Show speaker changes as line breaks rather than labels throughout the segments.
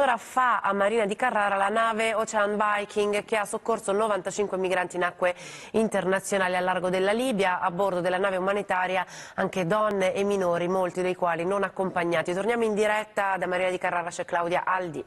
mezz'ora fa a Marina di Carrara la nave Ocean Viking che ha soccorso 95 migranti in acque internazionali a largo della Libia, a bordo della nave umanitaria anche donne e minori, molti dei quali non accompagnati. Torniamo in diretta da Marina di Carrara, c'è Claudia Aldi.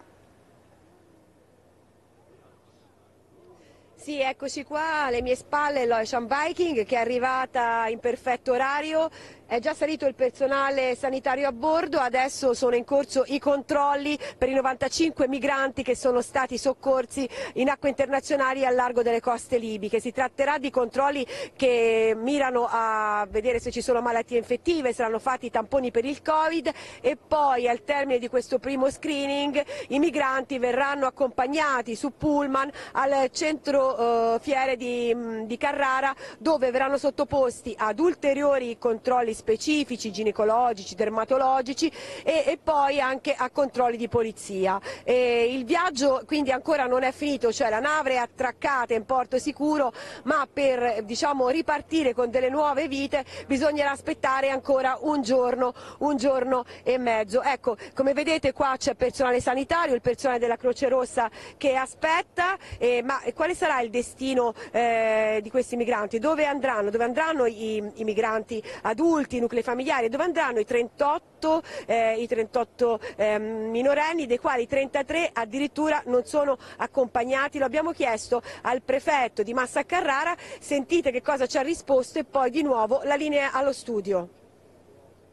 Sì, eccoci qua alle mie spalle l'Ocean Viking che è arrivata in perfetto orario, è già salito il personale sanitario a bordo, adesso sono in corso i controlli per i 95 migranti che sono stati soccorsi in acque internazionali al largo delle coste libiche. Si tratterà di controlli che mirano a vedere se ci sono malattie infettive, saranno fatti i tamponi per il Covid e poi al termine di questo primo screening i migranti verranno accompagnati su Pullman al centro eh, fiere di, di Carrara dove verranno sottoposti ad ulteriori controlli controlli specifici ginecologici, dermatologici e, e poi anche a controlli di polizia. E il viaggio quindi ancora non è finito, cioè la nave è attraccata in porto sicuro, ma per diciamo, ripartire con delle nuove vite bisognerà aspettare ancora un giorno, un giorno e mezzo. Ecco, come vedete qua c'è personale sanitario, il personale della Croce Rossa che aspetta, eh, ma quale sarà il destino eh, di questi migranti? Dove andranno? Dove andranno i, i migranti adulti? adulti, i nuclei familiari, dove andranno i 38, eh, i 38 eh, minorenni, dei quali 33 addirittura non sono accompagnati. Lo abbiamo chiesto al prefetto di Massa Carrara, sentite che cosa ci ha risposto e poi di nuovo la linea allo studio.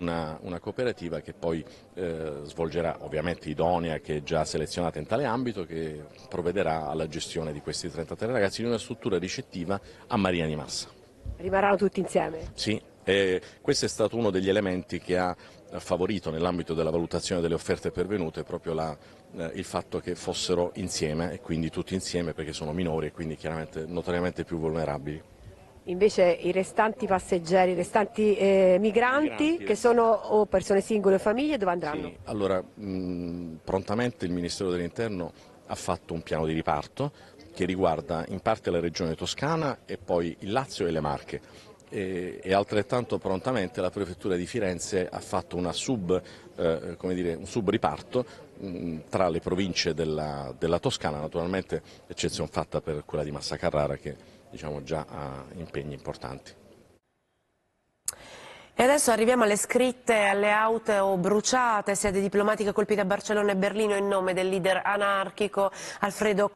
Una, una, cooperativa che poi eh, svolgerà ovviamente idonea che è già selezionata in tale ambito che provvederà alla gestione di questi 33 ragazzi in una struttura ricettiva a Maria di Massa.
Rimarranno tutti insieme?
Sì, e questo è stato uno degli elementi che ha eh, favorito nell'ambito della valutazione delle offerte pervenute proprio la, eh, il fatto che fossero insieme e quindi tutti insieme perché sono minori e quindi chiaramente notoriamente più vulnerabili.
Invece i restanti passeggeri, i restanti eh, migranti, migranti, che sono o persone singole o famiglie, dove andranno?
Sì, allora, mh, prontamente il Ministero dell'Interno ha fatto un piano di riparto che riguarda in parte la regione toscana e poi il Lazio e le Marche e, e altrettanto prontamente la Prefettura di Firenze ha fatto sub, eh, dire, un subriparto mh, mm, tra le province della, della Toscana, naturalmente eccezione fatta per quella di Massa Carrara che diciamo, già ha impegni importanti.
E adesso arriviamo alle scritte, alle auto bruciate, sede diplomatica colpita a Barcellona e Berlino in nome del leader anarchico Alfredo